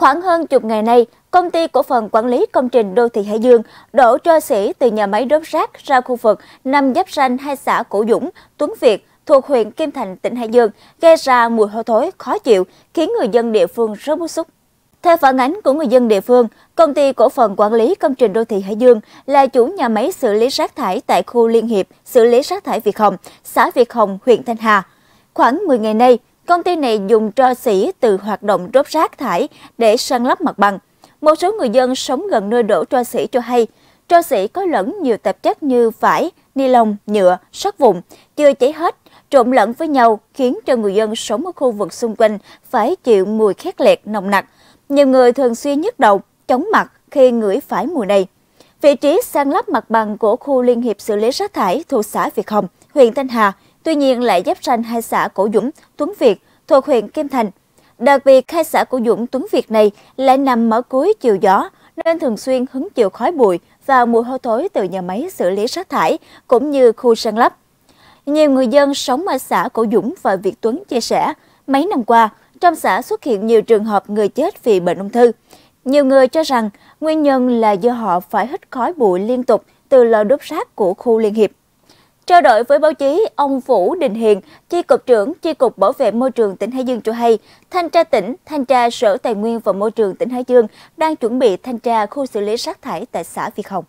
Khoảng hơn chục ngày nay, công ty cổ phần quản lý công trình đô thị Hải Dương đổ trơ xỉ từ nhà máy đốt rác ra khu vực nằm giáp ranh hai xã Cổ Dũng, Tuấn Việt thuộc huyện Kim Thành, tỉnh Hải Dương, gây ra mùi hôi thối khó chịu, khiến người dân địa phương rất bức xúc. Theo phản ánh của người dân địa phương, công ty cổ phần quản lý công trình đô thị Hải Dương là chủ nhà máy xử lý rác thải tại khu Liên hiệp xử lý rác thải Việt Hồng, xã Việt Hồng, huyện Thanh Hà. Khoảng 10 ngày nay, Công ty này dùng tro xỉ từ hoạt động đốt rác thải để san lấp mặt bằng. Một số người dân sống gần nơi đổ tro xỉ cho hay, tro xỉ có lẫn nhiều tạp chất như vải, ni lông, nhựa, sắt vụn, chưa cháy hết, trộn lẫn với nhau khiến cho người dân sống ở khu vực xung quanh phải chịu mùi khét lẹt nồng nặc. Nhiều người thường xuyên nhức đầu, chóng mặt khi ngửi phải mùi này. Vị trí san lấp mặt bằng của khu Liên hiệp xử lý rác thải thuộc xã Việt Hồng, huyện Thanh Hà, Tuy nhiên lại giáp ranh hai xã Cổ Dũng, Tuấn Việt thuộc huyện Kim Thành. Đặc biệt hai xã Cổ Dũng, Tuấn Việt này lại nằm ở cuối chiều gió nên thường xuyên hứng chịu khói bụi và mùi hôi thối từ nhà máy xử lý rác thải cũng như khu săn lấp. Nhiều người dân sống ở xã Cổ Dũng và Việt Tuấn chia sẻ, mấy năm qua, trong xã xuất hiện nhiều trường hợp người chết vì bệnh ung thư. Nhiều người cho rằng nguyên nhân là do họ phải hít khói bụi liên tục từ lò đốt rác của khu Liên Hiệp. Trao đổi với báo chí, ông Vũ Đình Hiền, Chi cục trưởng Chi cục Bảo vệ Môi trường tỉnh Hải Dương cho hay, Thanh tra tỉnh, Thanh tra Sở Tài nguyên và Môi trường tỉnh Hải Dương đang chuẩn bị thanh tra khu xử lý rác thải tại xã Việt Hồng.